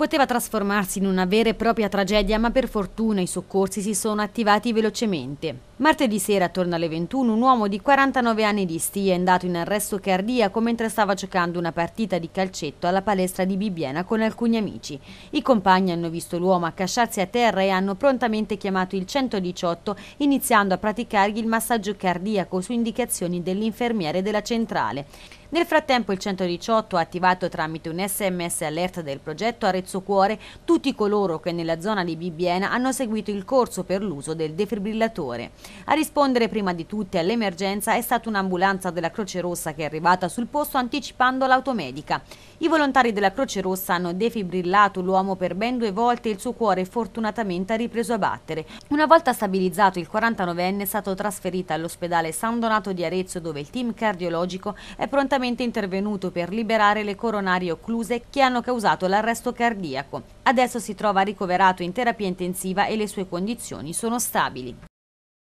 poteva trasformarsi in una vera e propria tragedia, ma per fortuna i soccorsi si sono attivati velocemente. Martedì sera, attorno alle 21, un uomo di 49 anni di Stia è andato in arresto cardiaco mentre stava giocando una partita di calcetto alla palestra di Bibbiena con alcuni amici. I compagni hanno visto l'uomo accasciarsi a terra e hanno prontamente chiamato il 118, iniziando a praticargli il massaggio cardiaco su indicazioni dell'infermiere della centrale. Nel frattempo il 118 ha attivato tramite un sms alert del progetto Arezzo Cuore tutti coloro che nella zona di Bibbiena hanno seguito il corso per l'uso del defibrillatore. A rispondere prima di tutti all'emergenza è stata un'ambulanza della Croce Rossa che è arrivata sul posto anticipando l'automedica. I volontari della Croce Rossa hanno defibrillato l'uomo per ben due volte e il suo cuore fortunatamente ha ripreso a battere. Una volta stabilizzato il 49enne è stato trasferito all'ospedale San Donato di Arezzo dove il team cardiologico è prontamente prontamente intervenuto per liberare le coronarie occluse che hanno causato l'arresto cardiaco. Adesso si trova ricoverato in terapia intensiva e le sue condizioni sono stabili.